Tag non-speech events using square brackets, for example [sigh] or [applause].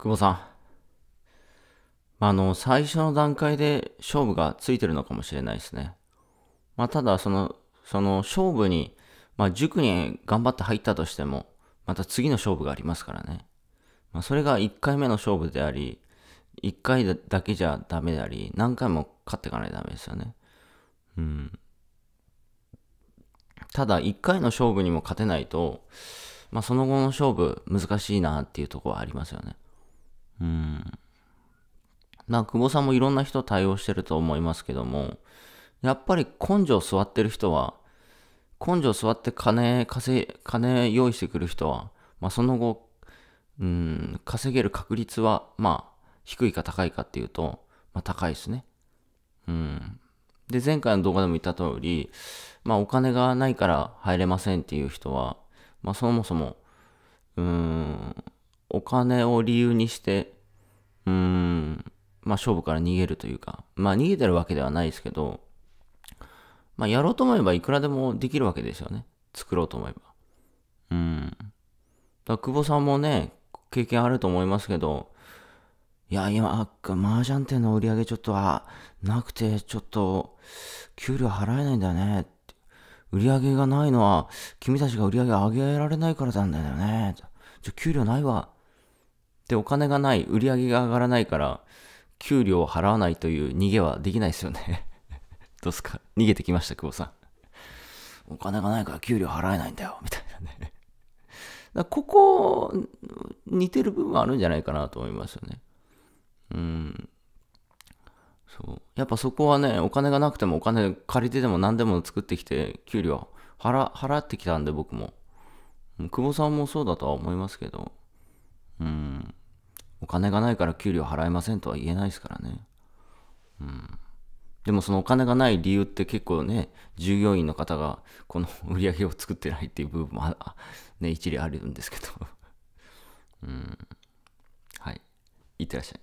久保さん。あの、最初の段階で勝負がついてるのかもしれないですね。まあ、ただ、その、その勝負に、まあ、塾に頑張って入ったとしても、また次の勝負がありますからね。まあ、それが1回目の勝負であり、1回だけじゃダメであり、何回も勝っていかないとダメですよね。うん。ただ、1回の勝負にも勝てないと、まあ、その後の勝負難しいなっていうところはありますよね。うん。まあ、久保さんもいろんな人対応してると思いますけども、やっぱり根性座ってる人は、根性座って金稼い、金用意してくる人は、まあ、その後、うん、稼げる確率は、まあ、低いか高いかっていうと、まあ、高いですね。うん。で、前回の動画でも言った通り、まあ、お金がないから入れませんっていう人は、まあ、そもそも、うん、お金を理由にして、うーん、まあ勝負から逃げるというか、まあ逃げてるわけではないですけど、まあやろうと思えばいくらでもできるわけですよね。作ろうと思えば。うん。だ久保さんもね、経験あると思いますけど、いや、今、麻雀店の売り上げちょっと、は、なくて、ちょっと、給料払えないんだよね。売り上げがないのは、君たちが売り上げ上げられないからなんだよね。じゃ、給料ないわ。で、お金がない、売り上げが上がらないから、給料を払わないという逃げはできないですよね [laughs] どうすか逃げてきました、久保さん。お金がないから給料払えないんだよ、みたいなねだここ、似てる部分あるんじゃないかなと思いますよね。うん。そう。やっぱそこはね、お金がなくてもお金借りてでも何でも作ってきて、給料払払ってきたんで僕も。久保さんもそうだとは思いますけど。うん。金がないから給料払えませんとは言えないですからね。うん。でもそのお金がない理由って結構ね、従業員の方がこの売り上げを作ってないっていう部分もね、一理あるんですけど。うん。はい。いってらっしゃい。